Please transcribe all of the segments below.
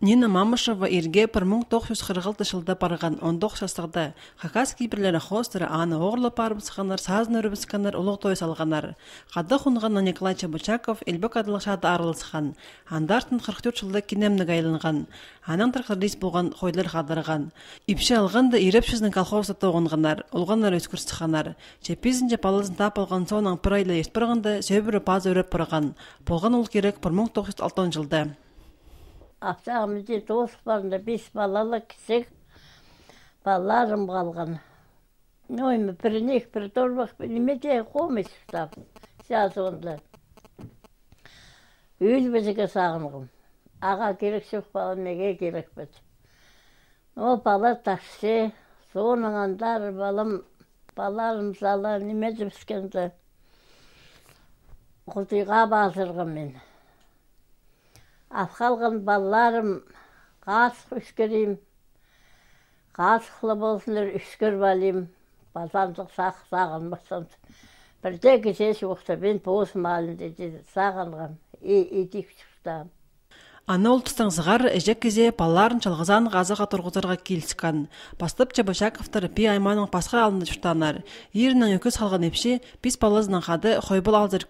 Нина Мамышева ирге 1946 жылда барған 19 жастықта Хакас киберлері хостыры аны оғырлы парбысқанар, саз нүрбісқанар, ұлық той салғанар. Қады хұнғанна Николай Чабычаков әлбік адылық шады Андартын 44 жылда кенемнік айлынған. Аның тұрқыр рейс болған қойлар қадырған. Ипші алғанда иріп шіздің колхозда тоғынғанар, ұлғанар өскірстіқанар. Чепизін жапалызын тап алған соң аңпырайлы естбірғанда сөбірі паз өріп бұрған. Болған керек 1906 жылда ақшамызды дос барында бес балалы кішік балаларым қалған оймы бірінек бір торбақ немете қоймай ұстап жазығында сағынғым аға керек жоқ бала неге керек біз ол бала такси соның андары балам баларым сала неме жіпіскенді құтыға басырғым мен асқа алған балаларым қасық үшкерейм қасықлы болсыңдар үшкер балим базандық сақ саған. бірде кешесі оқты, мен босым малын дейді сағынғам и итик аны ұлтыстың зығар әжек кезе балларын чалғызан ғазыға тұрғызырға килискан бастып чабышаковтар пи айманың пасқа алынды чуртанар иринен өкөз калган эпши пис палазынан хады көзі алзыр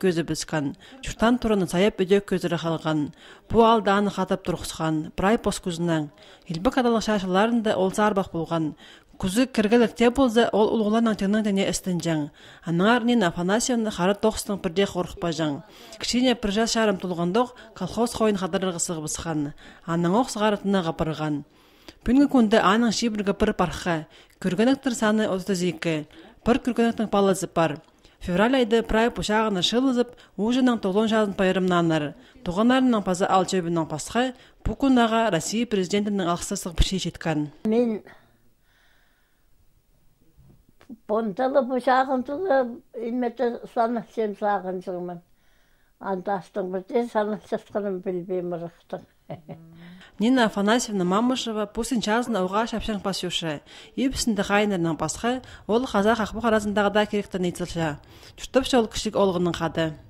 Жұртан тұрыны сайып өдек саяп қалған. Бұ алды аны қатып хатап Бұрай прайпос көзінің. Елбі қадалық шашыларын да олса арбақ болған күзі киргелек те ол улуглан аңтыңның дәне жаң. Аныңар нен Афанасияны хары тоқстың бірде қорықпа жаң. Кішіне бір жас шарым тұлғандық колхоз қойын қадырығы сығыбысқан. Аның оқ сығарытына ғапырған. Бүнгі күнді аның шибір бір парха. Күргеніктір саны 32. Бір күргеніктің палызы бар. Февраль айды прай пушағына шылызып, ұжының толон жазын пайырымнаныр. Туғанарының пазы алчөбінің пасқа, бұл күн аға Россия президентінің ақсысық бір жеткен. Мен бұндылы бұшағындылы имете санап сен сағын жүрмін. андастың бірден санап жатқанын білбейм ырықтың Нина Афанасьевна Мамышева пусын жазын ауға шапшаң пасюша. Ипсінді ғайнырның басқы, ол қазақ ақпы да керектін етілші. жұртып шол кішік олғының қады.